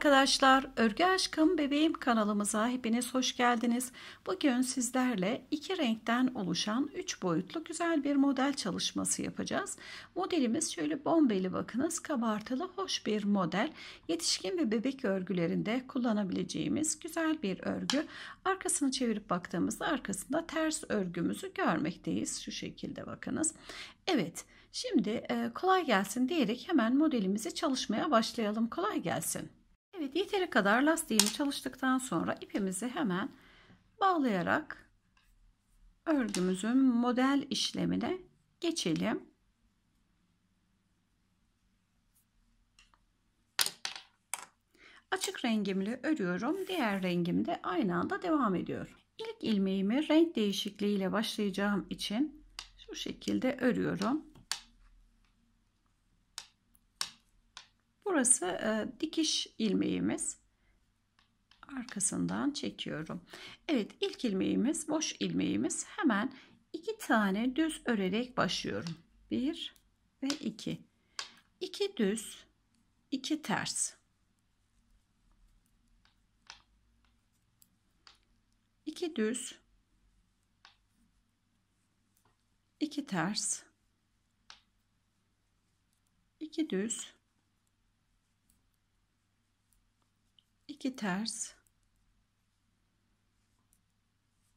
arkadaşlar, Örgü Aşkım Bebeğim kanalımıza hepiniz hoş geldiniz. Bugün sizlerle iki renkten oluşan üç boyutlu güzel bir model çalışması yapacağız. Modelimiz şöyle bombeli bakınız kabartılı hoş bir model. Yetişkin ve bebek örgülerinde kullanabileceğimiz güzel bir örgü. Arkasını çevirip baktığımızda arkasında ters örgümüzü görmekteyiz. Şu şekilde bakınız. Evet. Şimdi e, kolay gelsin diyerek hemen modelimizi çalışmaya başlayalım. Kolay gelsin. Evet yeteri kadar lastiğimi çalıştıktan sonra ipimizi hemen bağlayarak örgümüzün model işlemine geçelim. Açık rengimle örüyorum. Diğer rengim de aynı anda devam ediyor. İlk ilmeğimi renk değişikliğiyle başlayacağım için şu şekilde örüyorum. Burası e, dikiş ilmeğimiz. Arkasından çekiyorum. Evet ilk ilmeğimiz boş ilmeğimiz. Hemen iki tane düz örerek başlıyorum. Bir ve iki. İki düz, iki ters. İki düz, iki ters, iki düz, 2 ters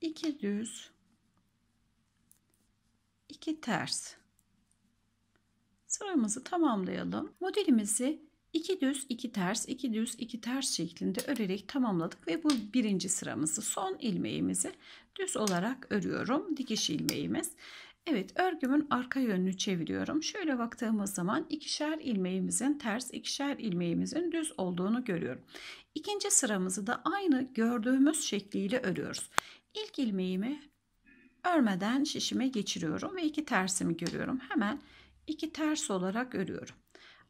2 düz 2 ters sıramızı tamamlayalım. Modelimizi 2 düz 2 ters 2 düz 2 ters şeklinde örerek tamamladık ve bu birinci sıramızı son ilmeğimizi düz olarak örüyorum dikiş ilmeğimiz Evet örgümün arka yönünü çeviriyorum. Şöyle baktığımız zaman ikişer ilmeğimizin ters ikişer ilmeğimizin düz olduğunu görüyorum. İkinci sıramızı da aynı gördüğümüz şekliyle örüyoruz. İlk ilmeğimi örmeden şişime geçiriyorum ve iki tersimi görüyorum. Hemen iki ters olarak örüyorum.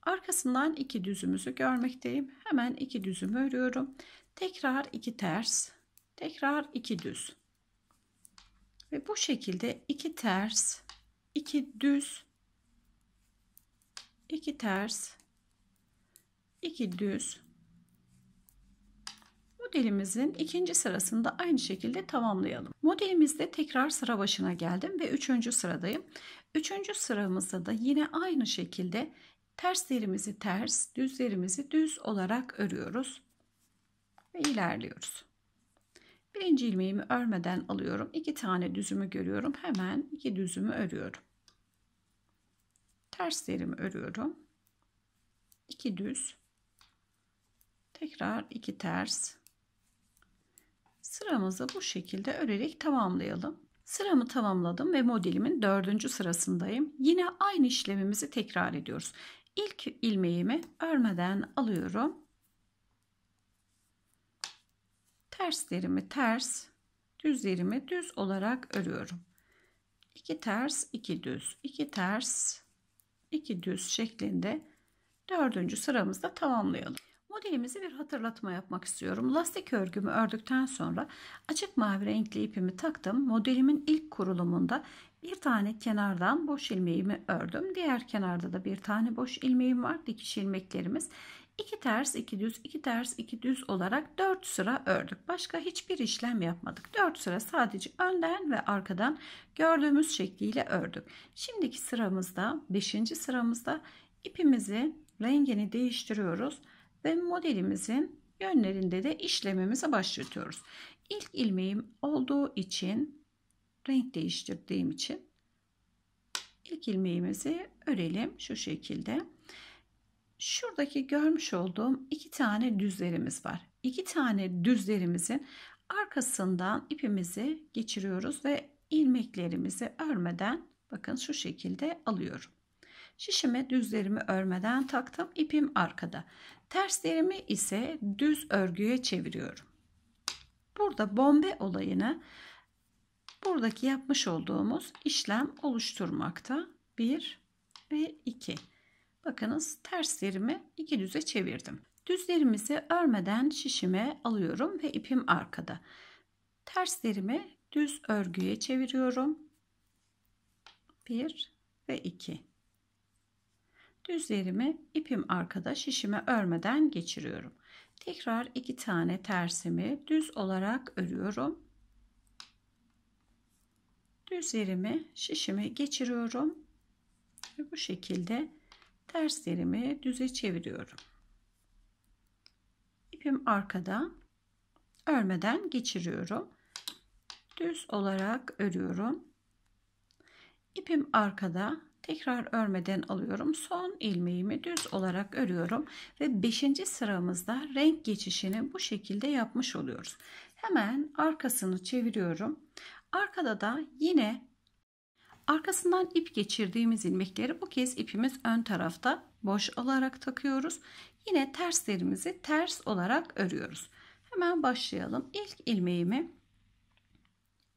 Arkasından iki düzümüzü görmekteyim. Hemen iki düzümü örüyorum. Tekrar iki ters, tekrar iki düz. Ve bu şekilde iki ters, iki düz, iki ters, iki düz modelimizin ikinci sırasında aynı şekilde tamamlayalım. Modelimizde tekrar sıra başına geldim ve üçüncü sıradayım. Üçüncü sıramızda da yine aynı şekilde terslerimizi ters, düzlerimizi düz olarak örüyoruz ve ilerliyoruz. Birinci ilmeğimi örmeden alıyorum. iki tane düzümü görüyorum. Hemen iki düzümü örüyorum. Terslerimi örüyorum. iki düz. Tekrar iki ters. Sıramızı bu şekilde örerek tamamlayalım. Sıramı tamamladım ve modelimin dördüncü sırasındayım. Yine aynı işlemimizi tekrar ediyoruz. İlk ilmeğimi örmeden alıyorum terslerimi ters, düzlerimi düz olarak örüyorum. 2 ters, 2 düz, 2 ters, 2 düz şeklinde dördüncü sıramızda tamamlayalım. Modelimizi bir hatırlatma yapmak istiyorum. Lastik örgümü ördükten sonra açık mavi renkli ipimi taktım. Modelimin ilk kurulumunda bir tane kenardan boş ilmeğimi ördüm. Diğer kenarda da bir tane boş ilmeğim var. Dikiş ilmeklerimiz 2 ters 2 düz 2 ters 2 düz olarak 4 sıra ördük. Başka hiçbir işlem yapmadık. 4 sıra sadece önden ve arkadan gördüğümüz şekliyle ördük. Şimdiki sıramızda 5. sıramızda ipimizi rengini değiştiriyoruz ve modelimizin yönlerinde de işlemimize başlatıyoruz. İlk ilmeğim olduğu için renk değiştirdiğim için ilk ilmeğimizi örelim şu şekilde şuradaki görmüş olduğum iki tane düzlerimiz var. İki tane düzlerimizin arkasından ipimizi geçiriyoruz ve ilmeklerimizi örmeden bakın şu şekilde alıyorum. Şişime düzlerimi örmeden taktım. ipim arkada. Terslerimi ise düz örgüye çeviriyorum. Burada bombe olayını buradaki yapmış olduğumuz işlem oluşturmakta. 1 ve 2. Bakınız terslerimi iki düze çevirdim. Düzlerimizi örmeden şişime alıyorum ve ipim arkada. Terslerimi düz örgüye çeviriyorum. 1 ve 2. Düzlerimi ipim arkada şişime örmeden geçiriyorum. Tekrar iki tane tersimi düz olarak örüyorum. Düzlerimi şişime geçiriyorum. Ve bu şekilde terslerimi düze çeviriyorum. İpim arkada. Örmeden geçiriyorum. Düz olarak örüyorum. İpim arkada. Tekrar örmeden alıyorum. Son ilmeğimi düz olarak örüyorum ve 5. sıramızda renk geçişini bu şekilde yapmış oluyoruz. Hemen arkasını çeviriyorum. Arkada da yine Arkasından ip geçirdiğimiz ilmekleri bu kez ipimiz ön tarafta boş alarak takıyoruz. Yine terslerimizi ters olarak örüyoruz. Hemen başlayalım. İlk ilmeğimi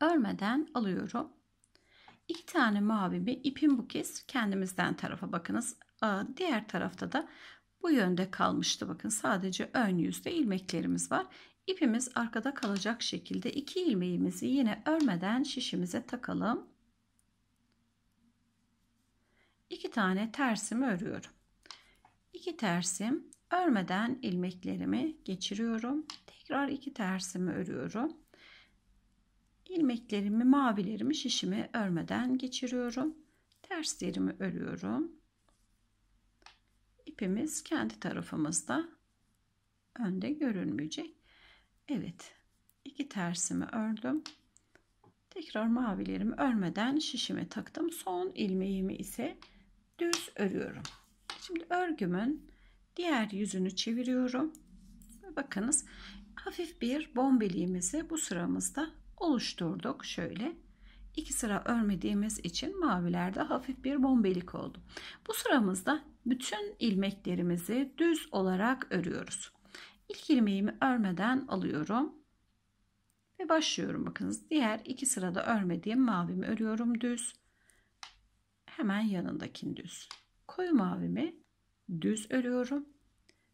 örmeden alıyorum. İki tane mavimi ipim bu kez kendimizden tarafa bakınız. Diğer tarafta da bu yönde kalmıştı. Bakın sadece ön yüzde ilmeklerimiz var. İpimiz arkada kalacak şekilde iki ilmeğimizi yine örmeden şişimize takalım. 2 tane tersimi örüyorum. 2 tersim örmeden ilmeklerimi geçiriyorum. Tekrar 2 tersimi örüyorum. İlmeklerimi, mavilerimi, şişimi örmeden geçiriyorum. Terslerimi örüyorum. İpimiz kendi tarafımızda önde görünmeyecek. Evet. 2 tersimi ördüm. Tekrar mavilerimi örmeden şişime taktım. Son ilmeğimi ise düz örüyorum. Şimdi örgümün diğer yüzünü çeviriyorum. Bakınız hafif bir bombeliğimizi bu sıramızda oluşturduk. Şöyle iki sıra örmediğimiz için mavilerde hafif bir bombelik oldu. Bu sıramızda bütün ilmeklerimizi düz olarak örüyoruz. İlk ilmeğimi örmeden alıyorum ve başlıyorum. Bakınız diğer iki sırada örmediğim mavimi örüyorum düz hemen yanındakini düz. Koyu mavimi düz örüyorum.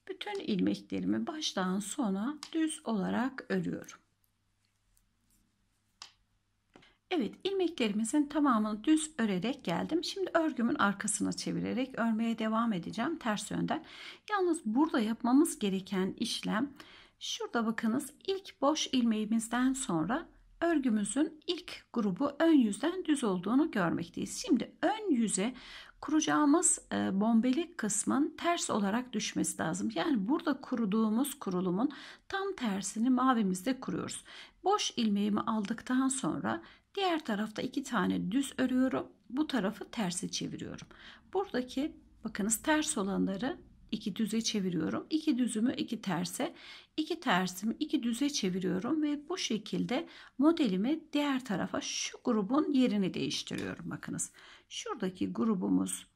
Bütün ilmeklerimi baştan sona düz olarak örüyorum. Evet ilmeklerimizin tamamını düz örerek geldim. Şimdi örgümün arkasına çevirerek örmeye devam edeceğim ters yönden. Yalnız burada yapmamız gereken işlem şurada bakınız ilk boş ilmeğimizden sonra örgümüzün ilk grubu ön yüzden düz olduğunu görmekteyiz. Şimdi ön yüze kuracağımız e, bombeli kısmın ters olarak düşmesi lazım. Yani burada kuruduğumuz kurulumun tam tersini mavimizde kuruyoruz. Boş ilmeğimi aldıktan sonra diğer tarafta iki tane düz örüyorum. Bu tarafı terse çeviriyorum. Buradaki bakınız ters olanları iki düze çeviriyorum. İki düzümü iki terse, iki tersimi iki düze çeviriyorum ve bu şekilde modelimi diğer tarafa şu grubun yerini değiştiriyorum. Bakınız şuradaki grubumuz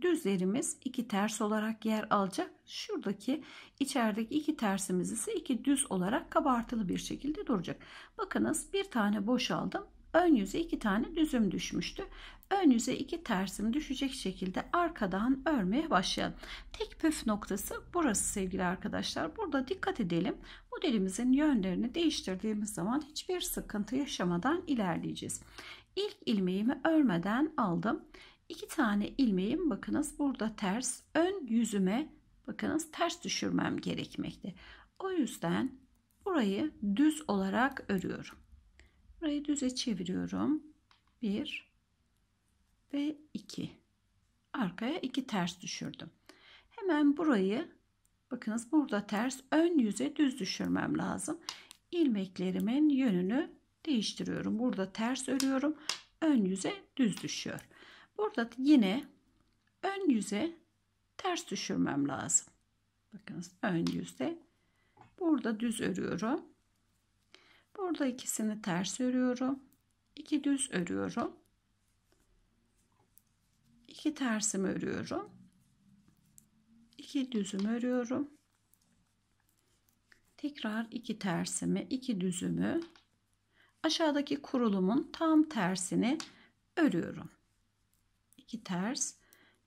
düzlerimiz iki ters olarak yer alacak. Şuradaki içerideki iki tersimiz ise iki düz olarak kabartılı bir şekilde duracak. Bakınız bir tane boşaldım Ön yüze iki tane düzüm düşmüştü. Ön yüze iki tersim düşecek şekilde arkadan örmeye başlayalım. Tek püf noktası burası sevgili arkadaşlar. Burada dikkat edelim. Modelimizin yönlerini değiştirdiğimiz zaman hiçbir sıkıntı yaşamadan ilerleyeceğiz. İlk ilmeğimi örmeden aldım. İki tane ilmeğim bakınız burada ters ön yüzüme bakınız ters düşürmem gerekmekte. O yüzden burayı düz olarak örüyorum. Burayı düze çeviriyorum. 1 ve 2. Arkaya 2 ters düşürdüm. Hemen burayı bakınız burada ters ön yüze düz düşürmem lazım. İlmeklerimin yönünü değiştiriyorum. Burada ters örüyorum. Ön yüze düz düşüyor. Burada yine ön yüze ters düşürmem lazım. Bakınız ön yüzde. Burada düz örüyorum. Burada ikisini ters örüyorum. 2 düz örüyorum. 2 tersimi örüyorum. 2 düzüm örüyorum. Tekrar iki tersimi, iki düzümü aşağıdaki kurulumun tam tersini örüyorum. İki ters,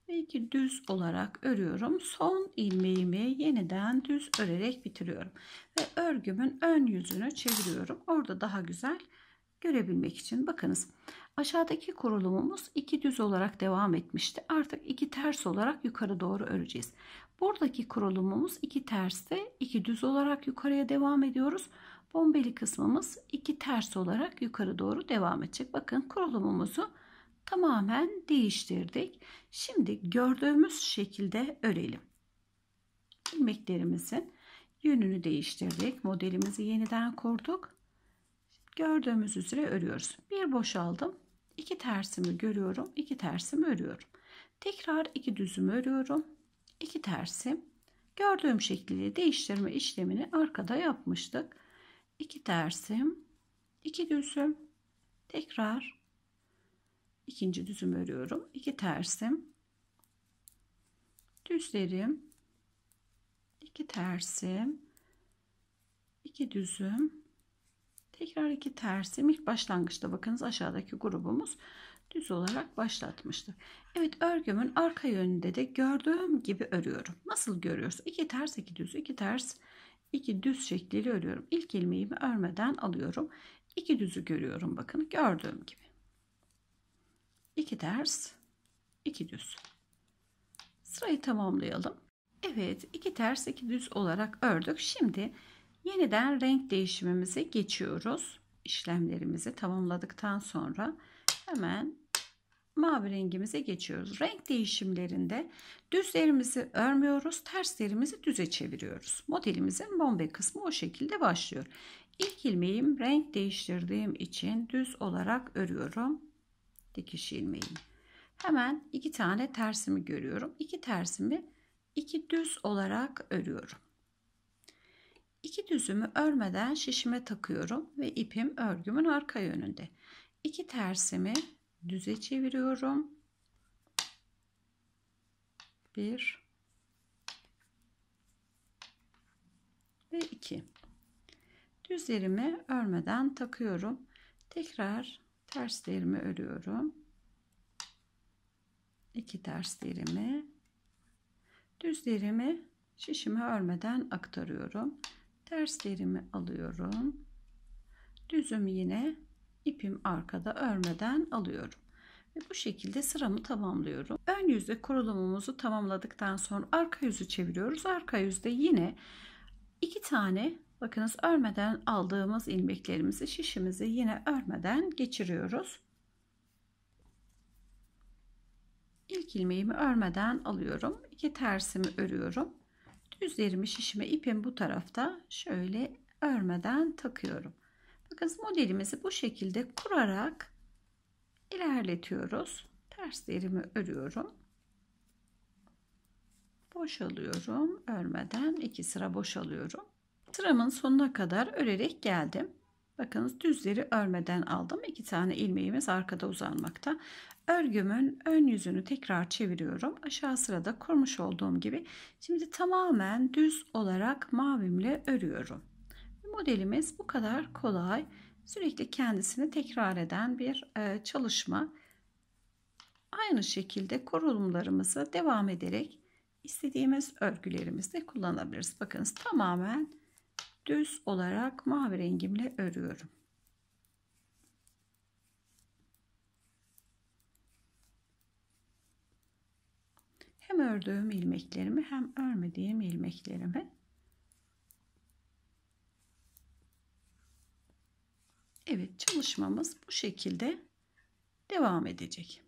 ve iki düz olarak örüyorum. Son ilmeğimi yeniden düz örerek bitiriyorum. Ve örgümün ön yüzünü çeviriyorum. Orada daha güzel görebilmek için bakınız. Aşağıdaki kurulumumuz iki düz olarak devam etmişti. Artık iki ters olarak yukarı doğru öreceğiz. Buradaki kurulumumuz iki terste, iki düz olarak yukarıya devam ediyoruz. Bombeli kısmımız iki ters olarak yukarı doğru devam edecek. Bakın kurulumumuzu tamamen değiştirdik. Şimdi gördüğümüz şekilde örelim. Ilmeklerimizin yönünü değiştirdik. Modelimizi yeniden kurduk. Gördüğümüz üzere örüyoruz. Bir boşaldım. iki tersimi görüyorum. iki tersimi örüyorum. Tekrar iki düzümü örüyorum. iki tersim. Gördüğüm şekilde değiştirme işlemini arkada yapmıştık. İki tersim, iki düzüm, tekrar ikinci düzüm örüyorum. iki tersim. Düzlerim. iki tersim. iki düzüm. Tekrar iki tersim. İlk başlangıçta bakınız aşağıdaki grubumuz düz olarak başlatmıştık. Evet örgümün arka yönünde de gördüğüm gibi örüyorum. Nasıl görüyoruz? 2 ters iki düz iki ters iki düz şekliyle örüyorum. İlk ilmeğimi örmeden alıyorum. iki düzü görüyorum bakın gördüğüm gibi. 2 ters, 2 düz. Sırayı tamamlayalım. Evet, 2 ters, 2 düz olarak ördük. Şimdi yeniden renk değişimimize geçiyoruz. İşlemlerimizi tamamladıktan sonra hemen mavi rengimize geçiyoruz. Renk değişimlerinde düzlerimizi örmüyoruz, terslerimizi düze çeviriyoruz. Modelimizin bombe kısmı o şekilde başlıyor. İlk ilmeğim renk değiştirdiğim için düz olarak örüyorum dikiş ilmeği Hemen iki tane tersimi görüyorum. İki tersimi iki düz olarak örüyorum. İki düzümü örmeden şişime takıyorum ve ipim örgümün arka yönünde. İki tersimi düze çeviriyorum. Bir ve iki. Düzlerimi örmeden takıyorum. Tekrar terslerimi örüyorum. 2 terslerimi düzlerimi şişimi örmeden aktarıyorum. Terslerimi alıyorum. düzüm yine ipim arkada örmeden alıyorum. Ve bu şekilde sıramı tamamlıyorum. Ön yüzde kurulumumuzu tamamladıktan sonra arka yüzü çeviriyoruz. Arka yüzde yine iki tane Bakınız örmeden aldığımız ilmeklerimizi şişimizi yine örmeden geçiriyoruz. İlk ilmeğimi örmeden alıyorum. iki tersimi örüyorum. Düzlerimi şişime ipim bu tarafta şöyle örmeden takıyorum. Bakınız modelimizi bu şekilde kurarak ilerletiyoruz. Terslerimi örüyorum. Boşalıyorum. Örmeden iki sıra boşalıyorum. Tıramın sonuna kadar örerek geldim. Bakınız düzleri örmeden aldım. İki tane ilmeğimiz arkada uzanmakta. Örgümün ön yüzünü tekrar çeviriyorum. Aşağı sırada kurmuş olduğum gibi. Şimdi tamamen düz olarak mavimle örüyorum. Modelimiz bu kadar kolay. Sürekli kendisini tekrar eden bir e, çalışma. Aynı şekilde kurulumlarımızı devam ederek istediğimiz örgülerimizde kullanabiliriz. Bakınız tamamen düz olarak mavi rengimle örüyorum. Hem ördüğüm ilmeklerimi hem örmediğim ilmeklerimi Evet çalışmamız bu şekilde devam edecek.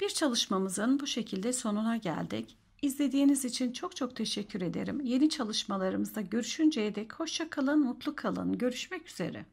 Bir çalışmamızın bu şekilde sonuna geldik. İzlediğiniz için çok çok teşekkür ederim. Yeni çalışmalarımızda görüşünceye dek hoşça kalın, mutlu kalın. Görüşmek üzere.